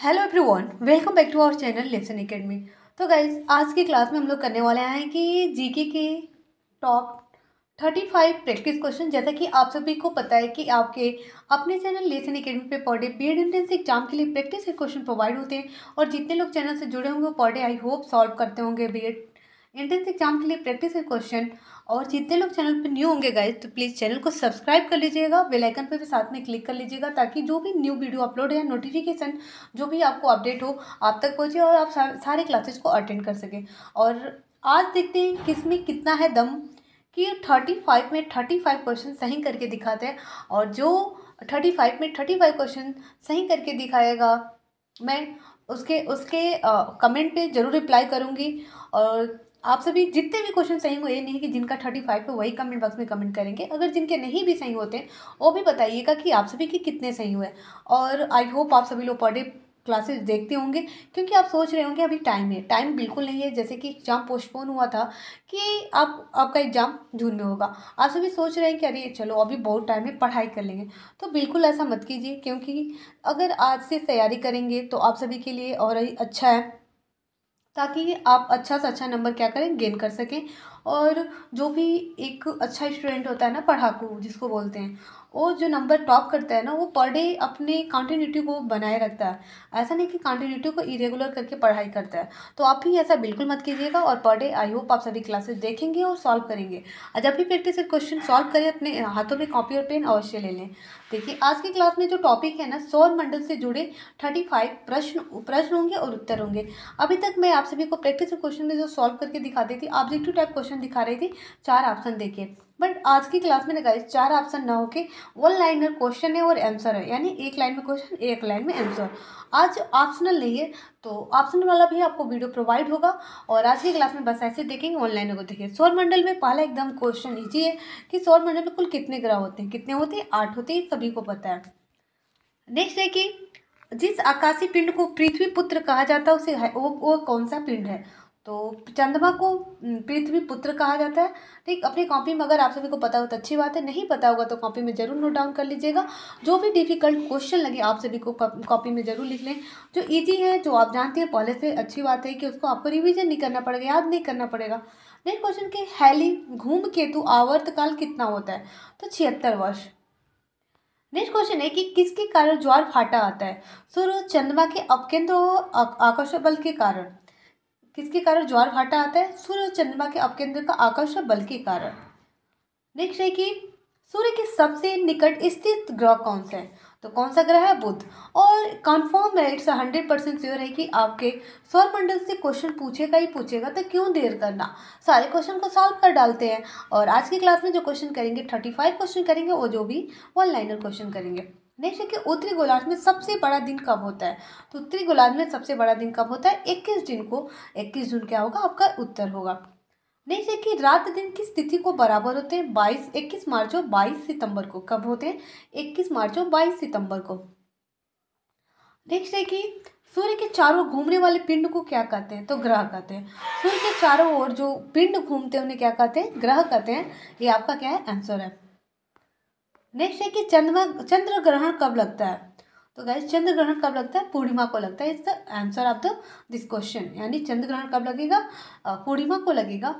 hello everyone welcome back to our channel Lesson Academy तो guys आज की class में हम लोग करने वाले हैं कि जीके के top thirty five practice question जैसा कि आप सभी को पता है कि आपके अपने चैनल लेसन एकेडमी पे per day B Ed entrance exam के लिए प्रैक्टिस के क्वेश्चन प्रोवाइड होते हैं और जितने लोग चैनल से जुड़े होंगे वो per day I hope solve करते होंगे बी एड एंट्रेंस एग्जाम के लिए प्रैक्टिस क्वेश्चन और जितने लोग चैनल पर न्यू होंगे गाइज तो प्लीज़ चैनल को सब्सक्राइब कर लीजिएगा बेल आइकन पर भी साथ में क्लिक कर लीजिएगा ताकि जो भी न्यू वीडियो अपलोड या नोटिफिकेशन जो भी आपको अपडेट हो आप तक पहुँचे और आप सारे क्लासेज को अटेंड कर सकें और आज देखते हैं किस में कितना है दम कि थर्टी फाइव में थर्टी फाइव क्वेश्चन सही करके दिखाते हैं और जो थर्टी फाइव में थर्टी फाइव क्वेश्चन सही करके दिखाएगा मैं उसके उसके कमेंट पे ज़रूर रिप्लाई करूँगी और आप सभी जितने भी क्वेश्चन सही हुए नहीं कि जिनका थर्टी फाइव है वही कमेंट बॉक्स में कमेंट करेंगे अगर जिनके नहीं भी सही होते वो भी बताइएगा कि आप सभी के कितने सही हुए और आई होप आप सभी लोग पर डे क्लासेस देखते होंगे क्योंकि आप सोच रहे होंगे अभी टाइम है टाइम बिल्कुल नहीं है जैसे कि एग्ज़ाम पोस्टपोन हुआ था कि आप आपका एग्ज़ाम जून में होगा आप सभी सोच रहे हैं कि अरे चलो अभी बहुत टाइम है पढ़ाई कर लेंगे तो बिल्कुल ऐसा मत कीजिए क्योंकि अगर आज से तैयारी करेंगे तो आप सभी के लिए और अच्छा है ताकि आप अच्छा से अच्छा नंबर क्या करें गेन कर सकें और जो भी एक अच्छा स्टूडेंट होता है ना पढ़ाकू जिसको बोलते हैं वो जो नंबर टॉप करता है ना वो पर डे अपने कंटिन्यूटी को बनाए रखता है ऐसा नहीं कि कंटिन्यूटी को इरेगुलर करके पढ़ाई करता है तो आप भी ऐसा बिल्कुल मत कीजिएगा और पर डे आई होप आप सभी क्लासेस देखेंगे और सॉल्व करेंगे और जब भी प्रैक्टिस और क्वेश्चन सॉल्व करें अपने हाथों में कॉपी और पेन अवश्य ले लें देखिए आज की क्लास में जो टॉपिक है ना सौर मंडल से जुड़े थर्टी फाइव प्रश्न प्रश्न होंगे और उत्तर होंगे अभी तक मैं आप सभी को प्रैक्टिस क्वेश्चन में जो सॉल्व करके दिखाती थी ऑब्जेक्टिव टाइप क्वेश्चन क्वेश्चन दिखा रही थी चार ऑप्शन देखिए बट आज की क्लास में गाइस चार ऑप्शन ना होके वन लाइनर क्वेश्चन है और आंसर है यानी एक लाइन में क्वेश्चन एक लाइन में आंसर आज ऑप्शनल नहीं है तो ऑप्शनल वाला भी आपको वीडियो प्रोवाइड होगा और आज की क्लास में बस ऐसे देखेंगे ऑनलाइन को देखिए सौरमंडल में पहला एकदम क्वेश्चन ईजी है कि सौरमंडल में कुल कितने ग्रह होते हैं कितने होते हैं आठ होते हैं सभी को पता है नेक्स्ट है कि जिस आकाशीय पिंड को पृथ्वी पुत्र कहा जाता है उसे वो वो कौन सा पिंड है तो चंद्रमा को पृथ्वी पुत्र कहा जाता है ठीक अपनी कॉपी में अगर आप सभी को पता हो तो अच्छी बात है नहीं पता होगा तो कॉपी में जरूर नोट डाउन कर लीजिएगा जो भी डिफिकल्ट क्वेश्चन लगे आप सभी को कॉपी में जरूर लिख लें जो ईजी है जो आप जानते हैं पहले से अच्छी बात है कि उसको आपको रिविजन नहीं करना पड़ेगा याद नहीं करना पड़ेगा नेक्स्ट क्वेश्चन के हैली घूम केतु आवर्तकाल कितना होता है तो छिहत्तर वर्ष नेक्स्ट क्वेश्चन है कि किसके कारण ज्वार फाटा आता है सूर्य चंद्रमा के अपकेंद्र आकर्षण बल के कारण किसके कारण ज्वार घाटा आता है सूर्य और चंद्रमा के अपकेंद्र का आकर्षण बल के कारण नेक्स्ट है कि सूर्य के सबसे निकट स्थित ग्रह कौन सा है तो कौन सा ग्रह है बुध और कन्फर्म है इट्स हंड्रेड परसेंट श्योर है कि आपके सौरमंडल से क्वेश्चन पूछेगा ही पूछेगा तो क्यों देर करना सारे क्वेश्चन को सॉल्व कर डालते हैं और आज की क्लास में जो क्वेश्चन करेंगे थर्टी फाइव क्वेश्चन करेंगे और जो भी वन लाइनर क्वेश्चन करेंगे नेक्स्ट है कि उत्तरी गोलार्ध में सबसे बड़ा दिन कब होता है तो उत्तरी गोलार्ध में सबसे बड़ा दिन कब होता है इक्कीस जून को इक्कीस जून क्या होगा आपका उत्तर होगा नेक्स्ट है कि रात दिन की स्थिति को बराबर होते हैं बाईस इक्कीस मार्च और बाईस सितंबर को कब होते हैं इक्कीस मार्च और बाईस सितंबर को नेक्स्ट है कि सूर्य के चारों घूमने वाले पिंड को क्या कहते हैं तो ग्रह कहते हैं सूर्य के चारों ओर जो पिंड घूमते हैं उन्हें क्या कहते हैं ग्रह कहते हैं ये आपका क्या है आंसर है नेक्स्ट है कि चंद्रमा चंद्र ग्रहण कब लगता है तो गाइज चंद्र ग्रहण कब लगता है पूर्णिमा को लगता है is the answer of the this question यानी चंद्र ग्रहण कब लगेगा पूर्णिमा को लगेगा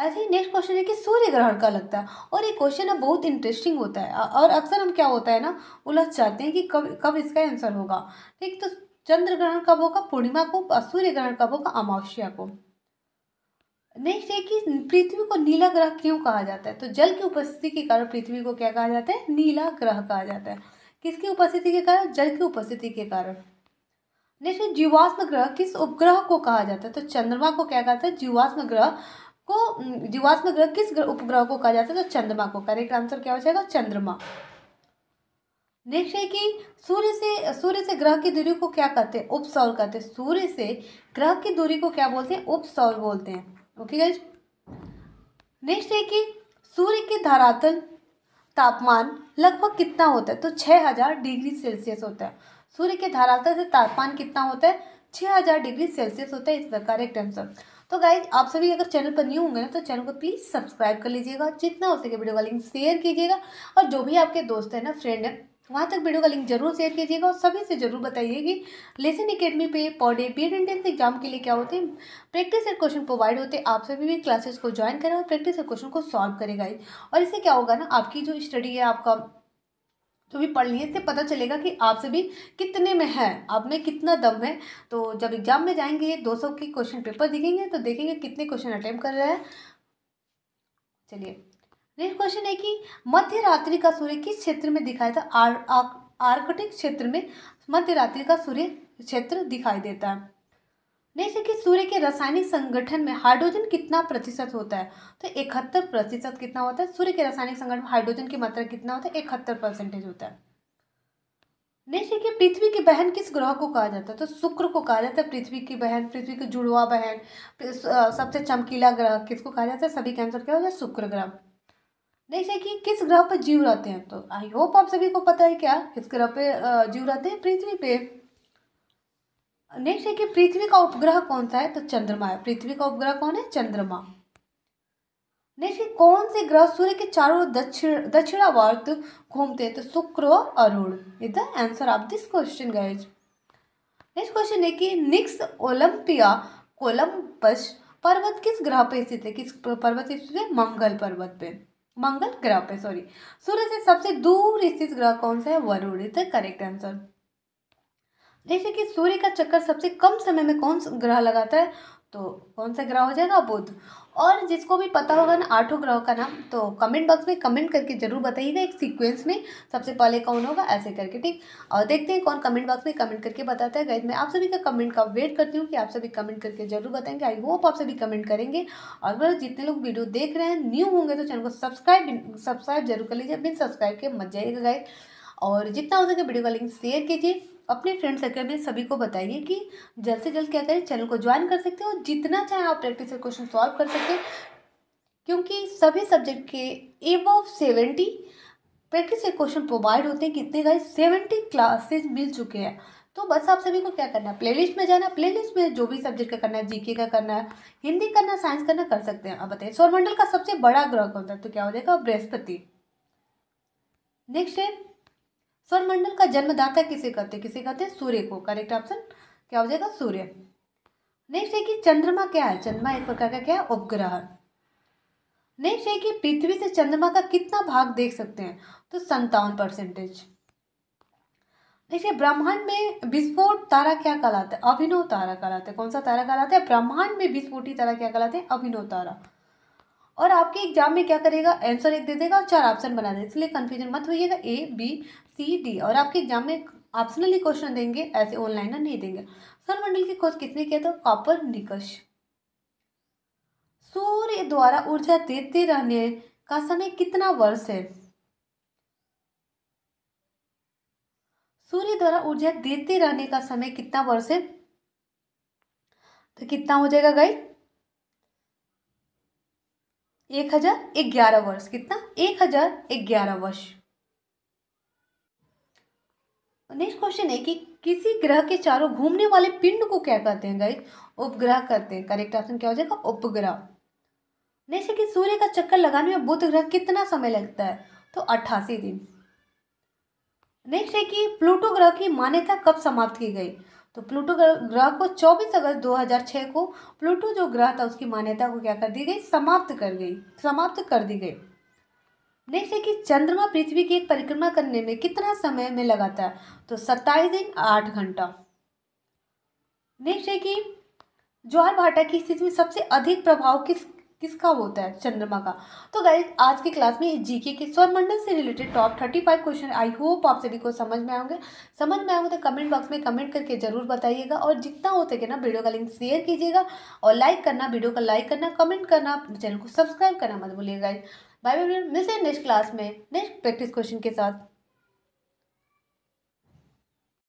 ऐसे ही नेक्स्ट क्वेश्चन है कि सूर्य ग्रहण का लगता है और ये क्वेश्चन बहुत इंटरेस्टिंग होता है और अक्सर हम क्या होता है ना उलझ चाहते हैं कि कब कब इसका आंसर होगा ठीक तो चंद्र ग्रहण कब होगा पूर्णिमा को सूर्य ग्रहण कब होगा अमावस्या को नेक्स्ट है कि पृथ्वी को नीला ग्रह क्यों कहा जाता है तो जल की उपस्थिति के कारण पृथ्वी को क्या कहा जाता है नीला ग्रह कहा जाता है किसकी उपस्थिति के कारण जल की उपस्थिति के कारण नेक्स्ट है जीवाश्म ग्रह किस उपग्रह को कहा जाता है तो चंद्रमा को क्या कहता है जीवाश्म ग्रह को जीवाश्म ग्रह किस उपग्रह को कहा जाता है तो चंद्रमा को करेक्ट आंसर क्या हो जाएगा चंद्रमा नेक्स्ट है कि सूर्य से सूर्य से ग्रह की दूरी को क्या कहते हैं उपसौर कहते हैं सूर्य से ग्रह की दूरी को क्या बोलते हैं उपसौर बोलते हैं ओके गाइज नेक्स्ट है कि सूर्य के धरातल तापमान लगभग कितना होता है तो छः हज़ार डिग्री सेल्सियस होता है सूर्य के धरातल से तापमान कितना होता है छः हज़ार डिग्री सेल्सियस होता है इस प्रकार एक टेंसर तो गाइज आप सभी अगर चैनल पर न्यू होंगे ना तो चैनल को प्लीज़ सब्सक्राइब कर लीजिएगा जितना हो सके वीडियो का लिंक शेयर कीजिएगा और जो भी आपके दोस्त हैं ना फ्रेंड हैं वहाँ तक वीडियो का लिंक जरूर शेयर कीजिएगा और सभी से जरूर बताइए कि लेसन अकेडमी पे per day B Ed entrance exam के लिए क्या होते हैं प्रैक्टिस और क्वेश्चन प्रोवाइड होते हैं आप सभी भी क्लासेस को ज्वाइन करें और प्रैक्टिस और क्वेश्चन को सॉल्व करेगा और इससे क्या होगा ना आपकी जो स्टडी है आपका तो भी पढ़ लिए इससे पता चलेगा कि आपसे भी कितने में है आप में कितना दम है तो जब एग्जाम में जाएंगे दो सौ के क्वेश्चन पेपर दिखेंगे तो देखेंगे कितने क्वेश्चन अटैम्प्ट कर रहे हैं चलिए नेक्स्ट तो क्वेश्चन है कि मध्य रात्रि का सूर्य किस क्षेत्र में दिखाई था है आर्कटिक क्षेत्र में मध्य रात्रि का सूर्य क्षेत्र दिखाई देता है नेक्स्ट है कि सूर्य के रासायनिक संगठन में हाइड्रोजन कितना प्रतिशत होता है तो इकहत्तर प्रतिशत कितना होता है सूर्य के रासायनिक संगठन में हाइड्रोजन की मात्रा कितना होता है इकहत्तर परसेंटेज होता है नेक्स्ट है कि पृथ्वी की बहन किस ग्रह को कहा जाता है तो शुक्र को कहा जाता है पृथ्वी की बहन पृथ्वी की जुड़वा बहन सबसे चमकीला ग्रह किसको कहा जाता है सभी का आंसर क्या होता है शुक्र ग्रह नेक्स्ट है कि किस ग्रह पर जीव रहते हैं तो आई होप आप सभी को पता है क्या किस ग्रह पे जीव रहते हैं पृथ्वी पे नेक्स्ट है कि पृथ्वी का उपग्रह कौन सा है तो चंद्रमा है पृथ्वी का उपग्रह कौन है चंद्रमा नेक्स्ट है कौन से ग्रह सूर्य के चारों दक्षिण दक्षिणावर्त घूमते हैं तो शुक्र अरुण is the answer of this question guys next question है कि निक्स ओलंपिया कोलम्बस पर्वत किस ग्रह पे स्थित है किस पर्वत स्थित है मंगल पर्वत पे मंगल ग्रह पे सॉरी सूर्य से सबसे दूर स्थित ग्रह कौन सा है वरुण इज द करेक्ट आंसर देखिए कि सूर्य का चक्कर सबसे कम समय में कौन ग्रह लगाता है तो कौन सा ग्रह हो जाएगा बुध और जिसको भी पता होगा ना आठों ग्रहों का नाम तो कमेंट बॉक्स में कमेंट करके जरूर बताइएगा एक सीक्वेंस में सबसे पहले कौन होगा ऐसे करके ठीक और देखते हैं कौन कमेंट बॉक्स में कमेंट करके बताता है गैद मैं आप सभी का कमेंट का वेट करती हूँ कि आप सभी कमेंट करके जरूर बताएंगे आई होप आप सभी कमेंट करेंगे और अगर जितने लोग वीडियो देख रहे हैं न्यू होंगे तो चैनल को सब्सक्राइब सब्सक्राइब जरूर कर लीजिए बिन सब्सक्राइब के मत जाइएगा गाइड और जितना हो सके वीडियो का लिंक शेयर कीजिए अपने फ्रेंड सर्कल में सभी को बताइए कि जल्द से जल्द क्या करें चैनल को ज्वाइन कर सकते हो जितना चाहे आप प्रैक्टिस क्वेश्चन सॉल्व कर सकते हैं क्योंकि सभी सब्जेक्ट के एबव सेवेंटी प्रैक्टिस के क्वेश्चन प्रोवाइड होते हैं कितने गए सेवेंटी क्लासेस मिल चुके हैं तो बस आप सभी को क्या करना है प्ले में जाना प्ले में जो भी सब्जेक्ट का करना है जीके का करना है हिंदी करना साइंस करना कर सकते हैं अब बताइए सौरमंडल का सबसे बड़ा ग्रह कौन सा तो क्या हो जाएगा बृहस्पति नेक्स्ट है सौरमंडल का जन्मदाता किसे कहते किसे कहते हैं सूर्य को करेक्ट ऑप्शन क्या हो जाएगा सूर्य नेक्स्ट है कि चंद्रमा क्या है चंद्रमा एक प्रकार का क्या है उपग्रह नेक्स्ट है कि पृथ्वी से चंद्रमा का कितना भाग देख सकते हैं तो संतावन परसेंटेज नेक्स्ट है ब्रह्मांड में विस्फोट तारा क्या कहलाता है अभिनव तारा कहलाता है कौन सा तारा कहलाता है ब्रह्मांड में विस्फोटी तारा क्या कहलाते हैं अभिनव तारा और आपके एग्जाम में क्या करेगा आंसर एक दे देगा और चार ऑप्शन बना देगा इसलिए कन्फ्यूजन मत होइएगा ए बी सी डी और आपके एग्जाम में ऑप्शनली क्वेश्चन देंगे ऐसे ऑनलाइन नहीं देंगे सौरमंडल की खोज किसने किया था कॉपर निकश सूर्य द्वारा ऊर्जा देते रहने का समय कितना वर्ष है सूर्य द्वारा ऊर्जा देते रहने का समय कितना वर्ष है तो कितना हो जाएगा गाइस एक हजार ग्यारह वर्ष कितना एक हजार ग्यारह वर्ष नेक्स्ट क्वेश्चन है कि किसी ग्रह के चारों घूमने वाले पिंड को क्या कहते हैं गाइस उपग्रह कहते हैं करेक्ट ऑप्शन क्या हो जाएगा उपग्रह नेक्स्ट है कि सूर्य का चक्कर लगाने में बुध ग्रह कितना समय लगता है तो अट्ठासी दिन नेक्स्ट है कि प्लूटो ग्रह की मान्यता कब समाप्त की गई तो प्लूटो ग्रह को 24 अगस्त 2006 को प्लूटो जो ग्रह था उसकी मान्यता को क्या कर दी गई समाप्त कर गई समाप्त कर दी गई नेक्स्ट है कि चंद्रमा पृथ्वी की एक परिक्रमा करने में कितना समय में लगाता है तो सत्ताईस दिन आठ घंटा नेक्स्ट है कि ज्वार भाटा की स्थिति में सबसे अधिक प्रभाव किस किसका होता है चंद्रमा का तो गाइज आज की क्लास में जीके के मंडल से related top thirty five question I hope आप सभी को समझ में आएंगे समझ में आएंगे तो कमेंट बॉक्स में कमेंट करके जरूर बताइएगा और जितना हो सके ना वीडियो का लिंक शेयर कीजिएगा और लाइक करना वीडियो का लाइक करना कमेंट करना चैनल को सब्सक्राइब करना मत भूलिएगा गाइज बाय बाय मिलते हैं नेक्स्ट क्लास में नेक्स्ट प्रैक्टिस क्वेश्चन के साथ